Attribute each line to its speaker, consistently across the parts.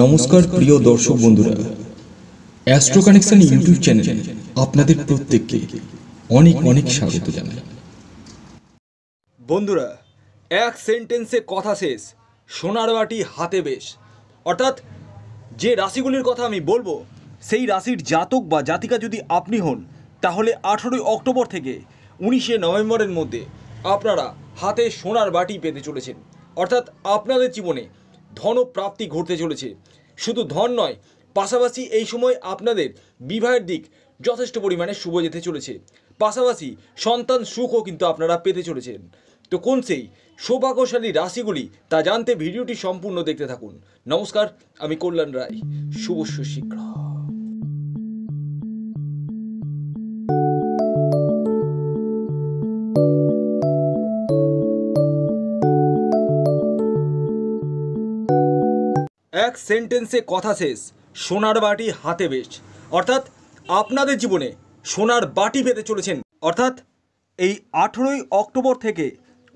Speaker 1: নমস্কার প্রিয় দর্শক বন্ধুরা অ্যাস্ট্রো কানেকশন ইউটিউব চ্যানেলে আপনাদের প্রত্যেককে অনেক অনেক স্বাগত জানাই বন্ধুরা এক সেন্টেন্সে কথা শেষ সোনার বাটি হাতে বেশ অর্থাৎ যে রাশিগুলির কথা আমি বলবো সেই রাশির জাতক বা জাতিকা যদি আপনি হন তাহলে আঠেরোই অক্টোবর থেকে উনিশে নভেম্বরের মধ্যে আপনারা হাতে সোনার বাটি পেতে চলেছেন অর্থাৎ আপনাদের জীবনে ধনপ্রাপ্তি ঘটতে চলেছে শুধু ধন নয় পাশাপাশি এই সময় আপনাদের বিবাহের দিক যথেষ্ট পরিমাণে শুভ যেতে চলেছে পাশাপাশি সন্তান সুখও কিন্তু আপনারা পেতে চলেছেন তো কোন সেই সৌভাগ্যশালী রাশিগুলি তা জানতে ভিডিওটি সম্পূর্ণ দেখতে থাকুন নমস্কার আমি কল্যাণ রায় শুভ শীঘ্র এক সেন্টেন্সে কথা শেষ সোনার বাটি হাতে বেশ অর্থাৎ আপনাদের জীবনে সোনার বাটি পেতে চলেছেন অর্থাৎ এই আঠেরোই অক্টোবর থেকে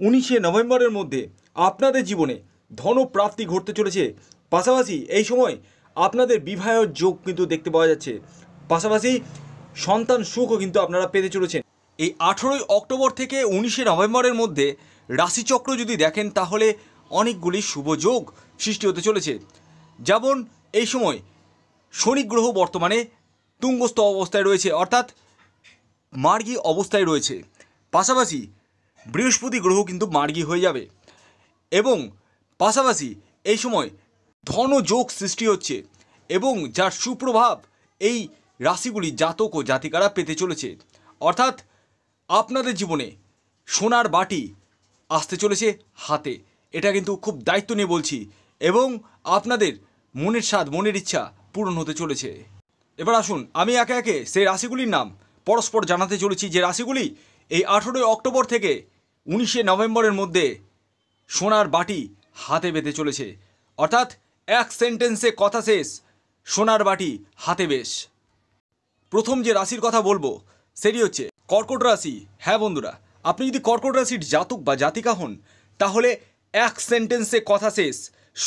Speaker 1: উনিশে নভেম্বরের মধ্যে আপনাদের জীবনে ধনপ্রাপ্তি ঘটতে চলেছে পাশাপাশি এই সময় আপনাদের বিবাহের যোগ কিন্তু দেখতে পাওয়া যাচ্ছে পাশাপাশি সন্তান সুখও কিন্তু আপনারা পেতে চলেছেন এই আঠেরোই অক্টোবর থেকে উনিশে নভেম্বরের মধ্যে রাশিচক্র যদি দেখেন তাহলে অনেকগুলি শুভ যোগ সৃষ্টি হতে চলেছে যেমন এই সময় শনি গ্রহ বর্তমানে তুঙ্গস্থ অবস্থায় রয়েছে অর্থাৎ মার্গী অবস্থায় রয়েছে পাশাপাশি বৃহস্পতি গ্রহ কিন্তু মার্গী হয়ে যাবে এবং পাশাপাশি এই সময় ধনযোগ সৃষ্টি হচ্ছে এবং যার সুপ্রভাব এই রাশিগুলি জাতক ও জাতিকারা পেতে চলেছে অর্থাৎ আপনাদের জীবনে সোনার বাটি আসতে চলেছে হাতে এটা কিন্তু খুব দায়িত্ব নিয়ে বলছি এবং আপনাদের মনের স্বাদ মনের ইচ্ছা পূরণ হতে চলেছে এবার আসুন আমি একে একে সেই রাশিগুলির নাম পরস্পর জানাতে চলেছি যে রাশিগুলি এই আঠেরোই অক্টোবর থেকে উনিশে নভেম্বরের মধ্যে সোনার বাটি হাতে বেঁধে চলেছে অর্থাৎ এক সেন্টেন্সে কথা শেষ সোনার বাটি হাতে বেশ প্রথম যে রাশির কথা বলবো সেটি হচ্ছে কর্কট রাশি হ্যাঁ বন্ধুরা আপনি যদি কর্কট রাশির জাতক বা জাতিকা হন তাহলে এক সেন্টেন্সে কথা শেষ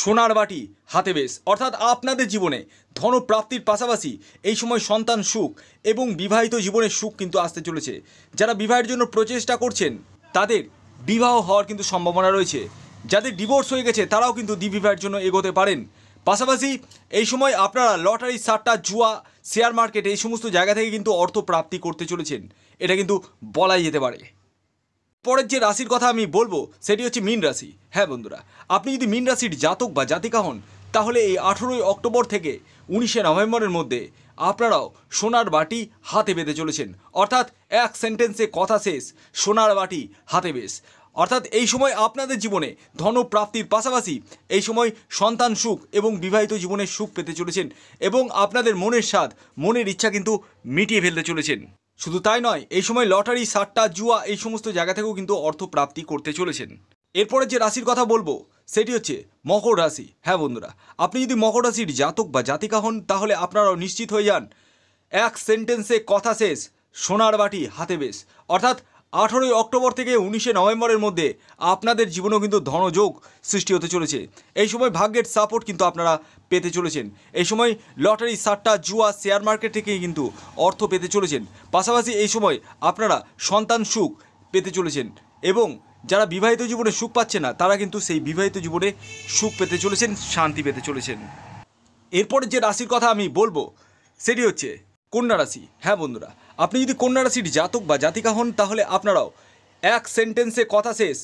Speaker 1: সোনার বাটি হাতে বেশ অর্থাৎ আপনাদের জীবনে ধনপ্রাপ্তির পাশাপাশি এই সময় সন্তান সুখ এবং বিবাহিত জীবনের সুখ কিন্তু আসতে চলেছে যারা বিবাহের জন্য প্রচেষ্টা করছেন তাদের বিবাহ হওয়ার কিন্তু সম্ভাবনা রয়েছে যাদের ডিভোর্স হয়ে গেছে তারাও কিন্তু দ্বিবিবাহের জন্য এগোতে পারেন পাশাপাশি এই সময় আপনারা লটারি সাট্টা জুয়া শেয়ার মার্কেট এই সমস্ত জায়গা থেকে কিন্তু অর্থ প্রাপ্তি করতে চলেছেন এটা কিন্তু বলাই যেতে পারে পরের যে রাশির কথা আমি বলবো সেটি হচ্ছে মিন রাশি হ্যাঁ বন্ধুরা আপনি যদি মিন রাশির জাতক বা জাতিকা হন তাহলে এই আঠেরোই অক্টোবর থেকে উনিশে নভেম্বরের মধ্যে আপনারাও সোনার বাটি হাতে বেঁধে চলেছেন অর্থাৎ এক সেন্টেন্সে কথা শেষ সোনার বাটি হাতে বেশ অর্থাৎ এই সময় আপনাদের জীবনে ধনপ্রাপ্তির পাশাপাশি এই সময় সন্তান সুখ এবং বিবাহিত জীবনের সুখ পেতে চলেছেন এবং আপনাদের মনের স্বাদ মনের ইচ্ছা কিন্তু মিটিয়ে ফেলতে চলেছেন শুধু তাই নয় এই সময় লটারি সাট্টা জুয়া এই সমস্ত জায়গা থেকেও কিন্তু অর্থ প্রাপ্তি করতে চলেছেন এরপরে যে রাশির কথা বলবো সেটি হচ্ছে মকর রাশি হ্যাঁ বন্ধুরা আপনি যদি মকর রাশির জাতক বা জাতিকা হন তাহলে আপনারাও নিশ্চিত হয়ে যান এক সেন্টেন্সে কথা শেষ সোনার বাটি হাতে বেশ অর্থাৎ আঠেরোই অক্টোবর থেকে উনিশে নভেম্বরের মধ্যে আপনাদের জীবনেও কিন্তু ধনযোগ সৃষ্টি হতে চলেছে এই সময় ভাগ্যের সাপোর্ট কিন্তু আপনারা পেতে চলেছেন এই সময় লটারি সাট্টা জুয়া শেয়ার মার্কেট থেকে কিন্তু অর্থ পেতে চলেছেন পাশাপাশি এই সময় আপনারা সন্তান সুখ পেতে চলেছেন এবং যারা বিবাহিত জীবনে সুখ পাচ্ছে না তারা কিন্তু সেই বিবাহিত জীবনে সুখ পেতে চলেছেন শান্তি পেতে চলেছেন এরপরে যে রাশির কথা আমি বলবো সেটি হচ্ছে কন্যা রাশি হ্যাঁ বন্ধুরা আপনি যদি কন্যা রাশির জাতক বা জাতিকা হন তাহলে আপনারাও এক সেন্টেন্সে কথা শেষ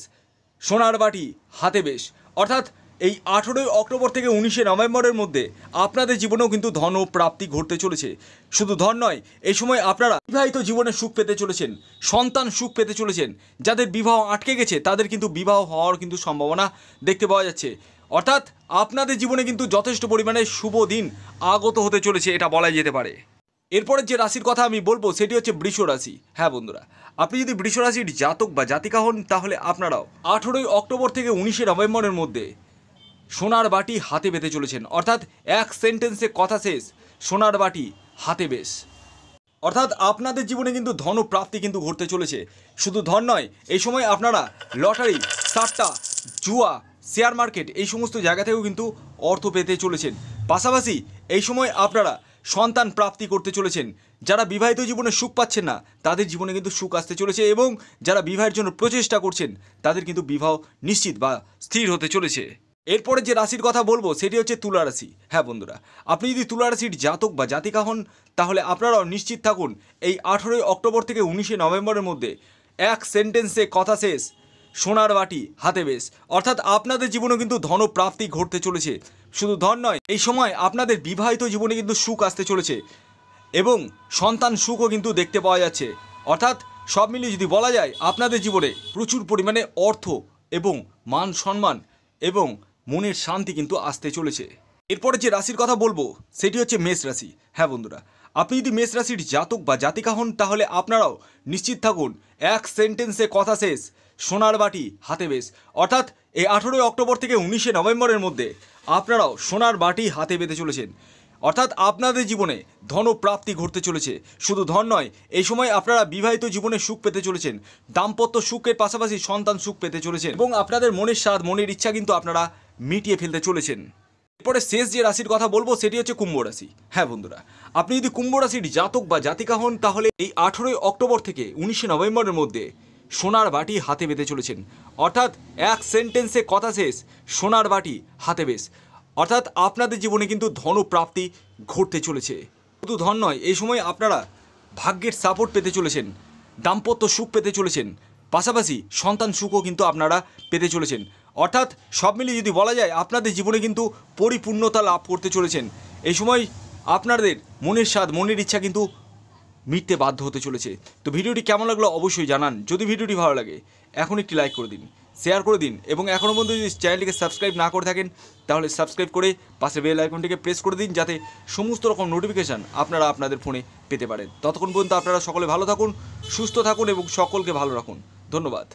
Speaker 1: সোনার বাটি হাতে বেশ অর্থাৎ এই আঠেরোই অক্টোবর থেকে উনিশে নভেম্বরের মধ্যে আপনাদের জীবনেও কিন্তু ধন ও প্রাপ্তি ঘটতে চলেছে শুধু ধন নয় এই সময় আপনারা বিবাহিত জীবনে সুখ পেতে চলেছেন সন্তান সুখ পেতে চলেছেন যাদের বিবাহ আটকে গেছে তাদের কিন্তু বিবাহ হওয়ার কিন্তু সম্ভাবনা দেখতে পাওয়া যাচ্ছে অর্থাৎ আপনাদের জীবনে কিন্তু যথেষ্ট পরিমাণে শুভ দিন আগত হতে চলেছে এটা বলাই যেতে পারে এরপরের যে রাশির কথা আমি বলবো সেটি হচ্ছে বৃষ রাশি হ্যাঁ বন্ধুরা আপনি যদি বৃষ রাশির জাতক বা জাতিকা হন তাহলে আপনারাও আঠেরোই অক্টোবর থেকে উনিশে নভেম্বরের মধ্যে সোনার বাটি হাতে পেতে চলেছেন অর্থাৎ এক সেন্টেন্সে কথা শেষ সোনার বাটি হাতে বেশ অর্থাৎ আপনাদের জীবনে কিন্তু ধনপ্রাপ্তি কিন্তু ঘটতে চলেছে শুধু ধন নয় এই সময় আপনারা লটারি সাট্টা জুয়া শেয়ার মার্কেট এই সমস্ত জায়গা থেকেও কিন্তু অর্থ পেতে চলেছেন পাশাপাশি এই সময় আপনারা সন্তান প্রাপ্তি করতে চলেছেন যারা বিবাহিত জীবনে সুখ পাচ্ছেন না তাদের জীবনে কিন্তু সুখ আসতে চলেছে এবং যারা বিবাহের জন্য প্রচেষ্টা করছেন তাদের কিন্তু বিবাহ নিশ্চিত বা স্থির হতে চলেছে এরপরে যে রাশির কথা বলবো সেটি হচ্ছে তুলা রাশি হ্যাঁ বন্ধুরা আপনি যদি তুলা রাশির জাতক বা জাতিকা হন তাহলে আপনারাও নিশ্চিত থাকুন এই আঠেরোই অক্টোবর থেকে উনিশে নভেম্বরের মধ্যে এক সেন্টেন্সে কথা শেষ সোনার বাটি হাতে বেশ অর্থাৎ আপনাদের জীবনেও কিন্তু ধনপ্রাপ্তি ঘটতে চলেছে শুধু ধন নয় এই সময় আপনাদের বিবাহিত জীবনে কিন্তু সুখ আসতে চলেছে এবং সন্তান সুখও কিন্তু দেখতে পাওয়া যাচ্ছে অর্থাৎ সব মিলিয়ে যদি বলা যায় আপনাদের জীবনে প্রচুর পরিমাণে অর্থ এবং মান সম্মান এবং মনের শান্তি কিন্তু আসতে চলেছে এরপরে যে রাশির কথা বলবো সেটি হচ্ছে মেষ রাশি হ্যাঁ বন্ধুরা আপনি যদি মেষ রাশির জাতক বা জাতিকা হন তাহলে আপনারাও নিশ্চিত থাকুন এক সেন্টেন্সে কথা শেষ সোনার বাটি হাতে বেশ অর্থাৎ এই আঠেরোই অক্টোবর থেকে উনিশে নভেম্বরের মধ্যে আপনারাও সোনার বাটি হাতে বেঁধে চলেছেন অর্থাৎ আপনাদের জীবনে ধনপ্রাপ্তি ঘটতে চলেছে শুধু ধন নয় এই সময় আপনারা বিবাহিত জীবনে সুখ পেতে চলেছেন দাম্পত্য সুখের পাশাপাশি সন্তান সুখ পেতে চলেছেন এবং আপনাদের মনের স্বাদ মনের ইচ্ছা কিন্তু আপনারা মিটিয়ে ফেলতে চলেছেন এরপরে শেষ যে রাশির কথা বলবো সেটি হচ্ছে কুম্ভ রাশি হ্যাঁ বন্ধুরা আপনি যদি কুম্ভ রাশির জাতক বা জাতিকা হন তাহলে এই আঠেরোই অক্টোবর থেকে উনিশে নভেম্বরের মধ্যে সোনার বাটি হাতে বেঁধে চলেছেন অর্থাৎ এক সেন্টেন্সে কথা শেষ সোনার বাটি হাতে বেশ অর্থাৎ আপনাদের জীবনে কিন্তু ধনপ্রাপ্তি ঘটতে চলেছে শুধু ধন নয় এই সময় আপনারা ভাগ্যের সাপোর্ট পেতে চলেছেন দাম্পত্য সুখ পেতে চলেছেন পাশাপাশি সন্তান সুখও কিন্তু আপনারা পেতে চলেছেন অর্থাৎ সব মিলিয়ে যদি বলা যায় আপনাদের জীবনে কিন্তু পরিপূর্ণতা লাভ করতে চলেছেন এই সময় আপনাদের মনের স্বাদ মনের ইচ্ছা কিন্তু মিটতে বাধ্য হতে চলেছে তো ভিডিওটি কেমন লাগলো অবশ্যই জানান যদি ভিডিওটি ভালো লাগে এখন একটি লাইক করে দিন শেয়ার করে দিন এবং এখনও পর্যন্ত যদি চ্যানেলটিকে সাবস্ক্রাইব না করে থাকেন তাহলে সাবস্ক্রাইব করে পাশে বেল আইকনটিকে প্রেস করে দিন যাতে সমস্ত রকম নোটিফিকেশান আপনারা আপনাদের ফোনে পেতে পারেন ততক্ষণ পর্যন্ত আপনারা সকলে ভালো থাকুন সুস্থ থাকুন এবং সকলকে ভালো রাখুন ধন্যবাদ